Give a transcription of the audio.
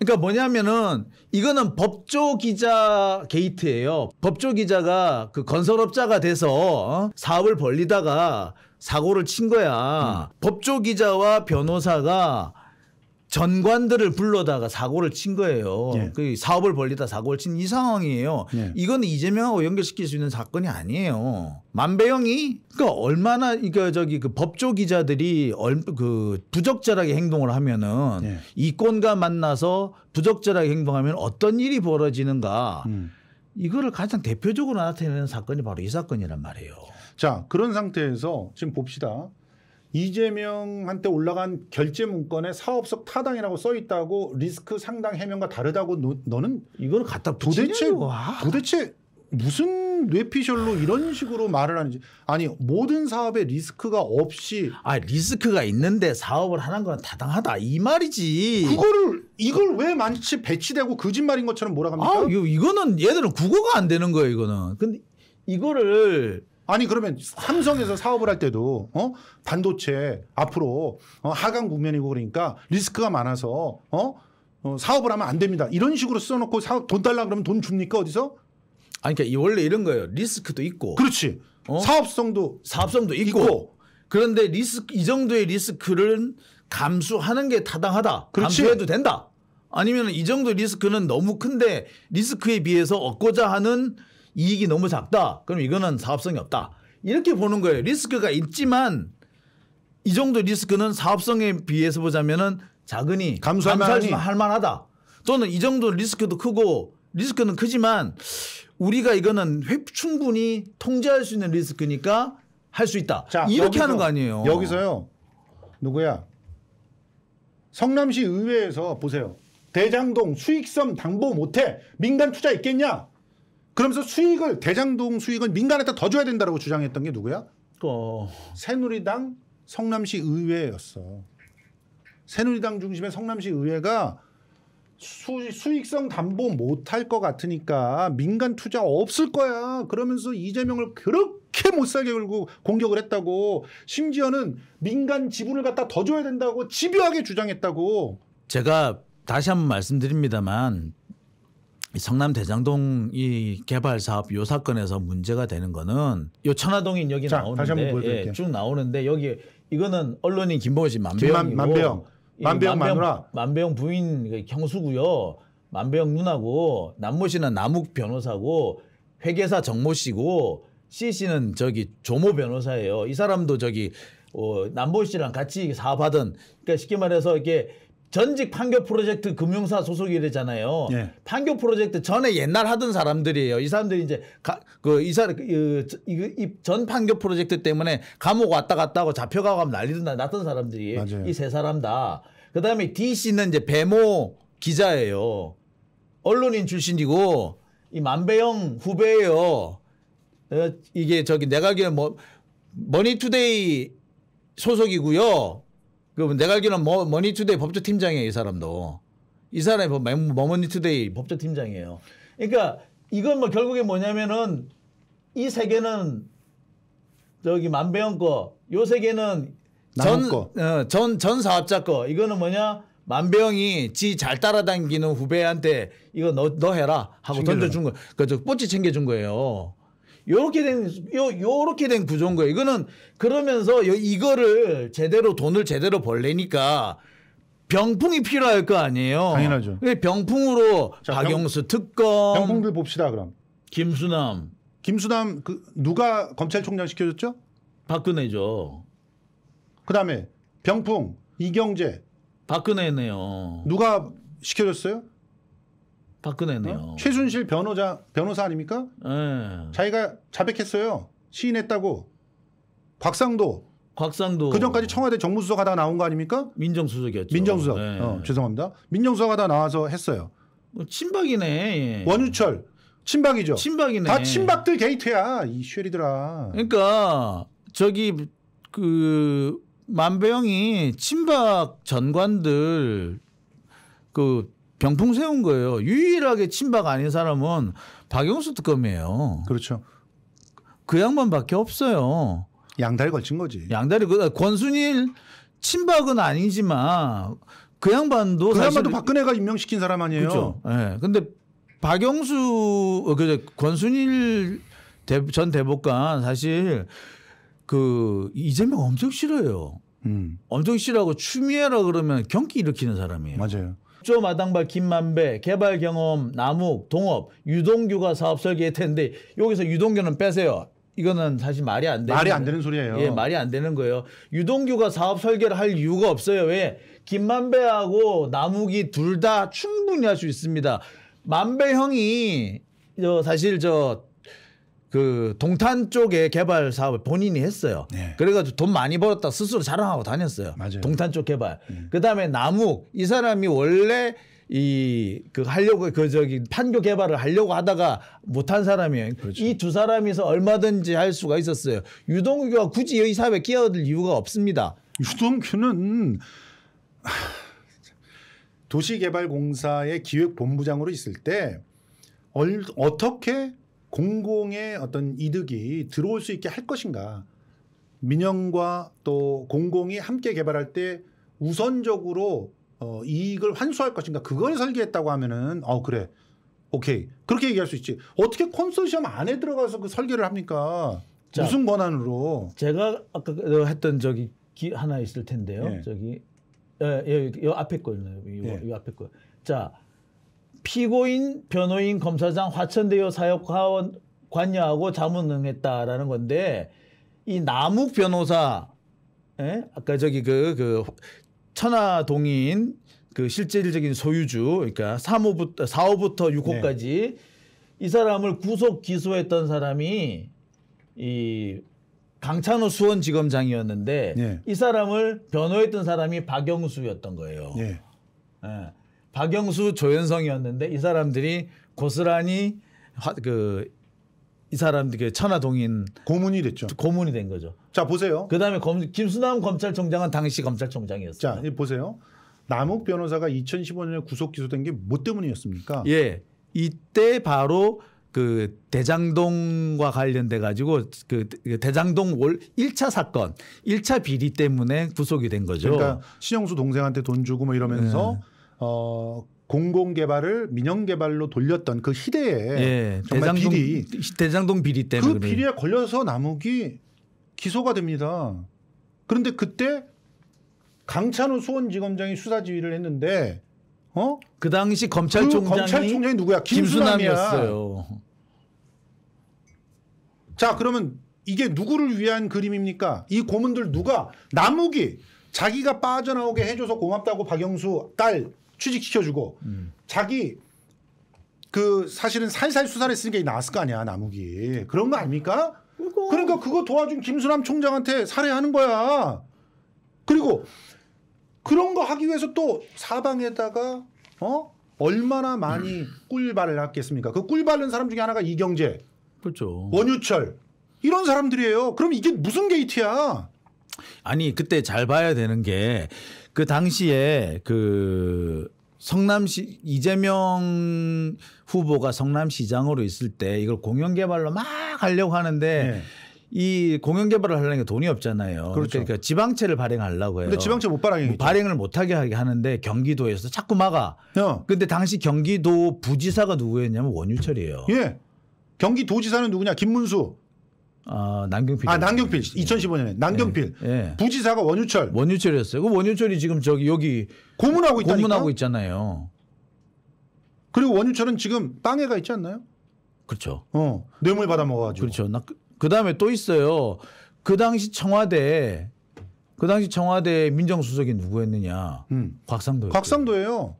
그러니까 뭐냐면은 이거는 법조 기자 게이트예요. 법조 기자가 그 건설업자가 돼서 어? 사업을 벌리다가 사고를 친 거야. 음. 법조 기자와 변호사가 전관들을 불러다가 사고를 친 거예요. 예. 그 사업을 벌리다 사고를 친 이 상황이에요. 예. 이건 이재명하고 연결시킬 수 있는 사건이 아니에요. 만배영이 그러니까 얼마나 이거 저기 그 법조 기자들이 얼, 그 부적절하게 행동을 하면은 예. 이권과 만나서 부적절하게 행동하면 어떤 일이 벌어지는가 음. 이거를 가장 대표적으로 나타내는 사건이 바로 이 사건이란 말이에요. 자 그런 상태에서 지금 봅시다. 이재명한테 올라간 결제 문건에 사업석 타당이라고 써 있다고 리스크 상당 해명과 다르다고 너, 는이거는 갖다 도대체 와. 아. 도대체 무슨 뇌피셜로 이런 식으로 말을 하는지 아니 모든 사업에 리스크가 없이 아 리스크가 있는데 사업을 하는 건 타당하다 이 말이지 그거를 이걸 왜만치 배치되고 거짓말인 것처럼 몰아갑니까? 아 이거, 이거는 얘들은 국어가 안 되는 거예요 이거는 근데 이거를 아니 그러면 삼성에서 사업을 할 때도 어? 반도체 앞으로 어, 하강 국면이고 그러니까 리스크가 많아서 어? 어 사업을 하면 안 됩니다. 이런 식으로 써놓고 사돈 달라 그러면 돈 줍니까 어디서? 아니 그러니까 원래 이런 거예요. 리스크도 있고. 그렇지. 어? 사업성도 사업성도 있고. 있고. 그런데 리스크 이 정도의 리스크를 감수하는 게 타당하다. 그렇지. 감수해도 된다. 아니면 이 정도 리스크는 너무 큰데 리스크에 비해서 얻고자 하는 이익이 너무 작다. 그럼 이거는 사업성이 없다. 이렇게 보는 거예요. 리스크가 있지만 이 정도 리스크는 사업성에 비해서 보자면은 작으니 감수할 만하다. 또는 이 정도 리스크도 크고 리스크는 크지만 우리가 이거는 회, 충분히 통제할 수 있는 리스크니까 할 수 있다. 자, 이렇게 여기서, 하는 거 아니에요. 여기서요. 누구야? 성남시 의회에서 보세요. 대장동 수익성 담보 못해 민간 투자 있겠냐? 그러면서 수익을 대장동 수익은 민간에다더 줘야 된다라고 주장했던 게 누구야? 그, 어. 새누리당 성남시 의회였어. 새누리당 중심의 성남시 의회가 수, 수익성 담보 못할 것 같으니까 민간 투자 없을 거야. 그러면서 이재명을 그렇게 못 살게 굴고 공격을 했다고 심지어는 민간 지분을 갖다 더 줘야 된다고 집요하게 주장했다고. 제가 다시 한번 말씀드립니다만 성남 대장동 이 개발 사업 요 사건에서 문제가 되는 거는 요 천화동인 여기 자, 나오는데 예, 쭉 나오는데 여기 이거는 언론인 김보호 만배영이고 예, 만배영 만배영 마누라 만배영 부인 그 형수고요 만배영 누나고 남모 씨는 남욱 변호사고 회계사 정모 씨고 C 씨는 저기 조모 변호사예요 이 사람도 저기 어, 남보 씨랑 같이 사업하던 그러니까 쉽게 말해서 이게 전직 판교 프로젝트 금융사 소속이래잖아요. 예. 판교 프로젝트 전에 옛날 하던 사람들이에요. 이 사람들이 이제 그이사전 그, 그 이, 전 판교 프로젝트 때문에 감옥 왔다 갔다 하고 잡혀가고 하면 난리도 났던 사람들이 이 세 사람 다. 그다음에 D 씨는 이제 배모 기자예요. 언론인 출신이고 이 만배영 후배예요. 어, 이게 저기 내가 기에 뭐 머니투데이 소속이고요. 그 내가 알기로는 뭐, 머니투데이 법조팀장이에요 이 사람도 이 사람이 뭐, 머니투데이 법조팀장이에요 그러니까 이건 뭐 결국에 뭐냐면은 이 세계는 저기 만배영 거, 요 세계는 전 거. 어, 전, 전 사업자 거. 이거는 뭐냐? 만배영이 지 잘 따라다니는 후배한테 이거 너 너 해라 하고 챙겨라 던져준 거. 그저 뽀찌 챙겨준 거예요. 요렇게 된, 요, 요렇게 된 구조인 거예요. 이거는 그러면서 요, 이거를 제대로 돈을 제대로 벌래니까 병풍이 필요할 거 아니에요. 당연하죠. 예, 병풍으로 자, 박영수 병, 특검. 병풍들 봅시다, 그럼. 김수남. 김수남, 그, 누가 검찰총장 시켜줬죠? 박근혜죠. 그 다음에 병풍, 이경재. 박근혜네요. 누가 시켜줬어요? 박근혜네요. 어? 최순실 변호자 변호사 아닙니까? 네. 자기가 자백했어요. 시인했다고. 곽상도. 곽상도. 그 전까지 청와대 정무수석 하다 나온 거 아닙니까? 민정수석이었죠. 민정수석. 네. 어, 죄송합니다. 민정수석 하다 나와서 했어요. 뭐 친박이네. 예. 원유철. 친박이죠. 친박이네. 다 친박들 게이트야. 이 쉐리들아. 그러니까 저기 그 만배영이 친박 전관들 그 병풍 세운 거예요. 유일하게 친박 아닌 사람은 박영수 특검이에요. 그렇죠. 그 양반밖에 없어요. 양다리 걸친 거지. 양다리 그, 권순일 친박은 아니지만 그 양반도 그 양반도 박근혜가 임명시킨 사람 아니에요. 그렇죠. 예. 네. 근데 박영수 그 권순일 전 대법관 사실 그 이재명 엄청 싫어요. 음. 엄청 싫어하고 추미애라 그러면 경기 일으키는 사람이에요. 맞아요. 조 마당발 김만배 개발 경험 남욱 동업 유동규가 사업 설계의 텐데 여기서 유동규는 빼세요. 이거는 사실 말이 안 되는 말이 안 되는 소리예요. 예, 말이 안 되는 거예요. 유동규가 사업 설계를 할 이유가 없어요. 왜? 김만배하고 남욱이 둘 다 충분히 할 수 있습니다. 만배 형이 저 사실 저그 동탄 쪽에 개발 사업을 본인이 했어요. 네. 그래가지고 돈 많이 벌었다 스스로 자랑하고 다녔어요. 맞아요. 동탄 쪽 개발. 음. 그다음에 남욱 이 사람이 원래 이 그 하려고 그 저기 판교 개발을 하려고 하다가 못한 사람이에요. 그렇죠. 이두 사람이서 얼마든지 할 수가 있었어요. 유동규가 굳이 이 사업에 끼어들 이유가 없습니다. 유동규는 도시개발공사의 기획본부장으로 있을 때 어떻게 공공의 어떤 이득이 들어올 수 있게 할 것인가. 민영과 또 공공이 함께 개발할 때 우선적으로 어, 이익을 환수할 것인가. 그걸 설계했다고 하면은 어 그래. 오케이. 그렇게 얘기할 수 있지. 어떻게 컨소시엄 안에 들어가서 그 설계를 합니까? 자, 무슨 권한으로? 제가 아까 그 했던 저기 기 하나 있을 텐데요. 예. 저기 예, 예, 요 앞에 거있나요 요, 예. 요 앞에 거. 자, 피고인 변호인 검사장 화천대유 사역화원 관여하고 자문응했다라는 건데 이 남욱 변호사 예? 아까 저기 그, 그 천하 동인 그 실질적인 소유주 그러니까 3호부터 4호부터 6호까지 네. 이 사람을 구속 기소했던 사람이 이 강찬호 수원지검장이었는데 네. 예. 이 사람을 변호했던 사람이 박영수였던 거예요. 네. 예. 예. 박영수, 조현성이었는데 이 사람들이 고스란히 그이 사람들 그 천하동인 고문이 됐죠. 고문이 된 거죠. 자 보세요. 그다음에 검, 김수남 검찰총장은 당시 검찰총장이었어요. 자 보세요. 남욱 변호사가 2015년에 구속 기소된 게 뭐 때문이었습니까? 예, 이때 바로 그 대장동과 관련돼 가지고 그, 그 대장동 월 1차 사건, 1차 비리 때문에 구속이 된 거죠. 그러니까 신영수 동생한테 돈 주고 뭐 이러면서 네. 어, 공공 개발을 민영 개발로 돌렸던 그 시대에 예, 정말 대장동, 비리 대장동 비리 때문에 그 비리에 걸려서 남욱이 기소가 됩니다. 그런데 그때 강찬호 수원지검장이 수사지휘를 했는데 어? 그 당시 검찰총장이 그 검찰총장이 누구야? 이야 김수남이었어요. 자, 그러면 이게 누구를 위한 그림입니까? 이 고문들 누가 남욱이 자기가 빠져나오게 해줘서 고맙다고 박영수 딸 취직시켜주고 음. 자기 그 사실은 살살 수사를 쓰는 게나았을거 아니야 나무기 그런 거 아닙니까? 그거. 그러니까 그거 도와준 김수남 총장한테 살해하는 거야. 그리고 그런 거 하기 위해서 또 사방에다가 어 얼마나 많이 꿀발을 했겠습니까? 그 꿀발른 사람 중에 하나가 이경재, 그렇죠. 원유철 이런 사람들이에요. 그럼 이게 무슨 게이트야? 아니 그때 잘 봐야 되는 게그 당시에 그 성남시 이재명 후보가 성남시장으로 있을 때 이걸 공영 개발로 막 하려고 하는데 네. 이 공영 개발을 하려니까 돈이 없잖아요. 그렇죠. 그러니까 지방채를 발행하려고 해요. 근데 지방채 못 발행해. 발행을 못 하게 하는데 게하 경기도에서 자꾸 막아. 어. 근데 당시 경기도 부지사가 누구였냐면 원유철이에요. 예. 경기도지사는 누구냐? 김문수. 아 남경필 아 남경필 2015년에 예. 남경필 예. 예. 부지사가 원유철 원유철이었어요. 그 원유철이 지금 저기 여기 고문하고 있다 고문하고 있잖아요. 그리고 원유철은 지금 땅에 가 있지 않나요? 그렇죠. 어 뇌물 받아 먹어가지고 그렇죠. 나그 그 다음에 또 있어요. 그 당시 청와대 그 당시 청와대 민정수석이 누구였느냐? 음. 곽상도. 곽상도예요.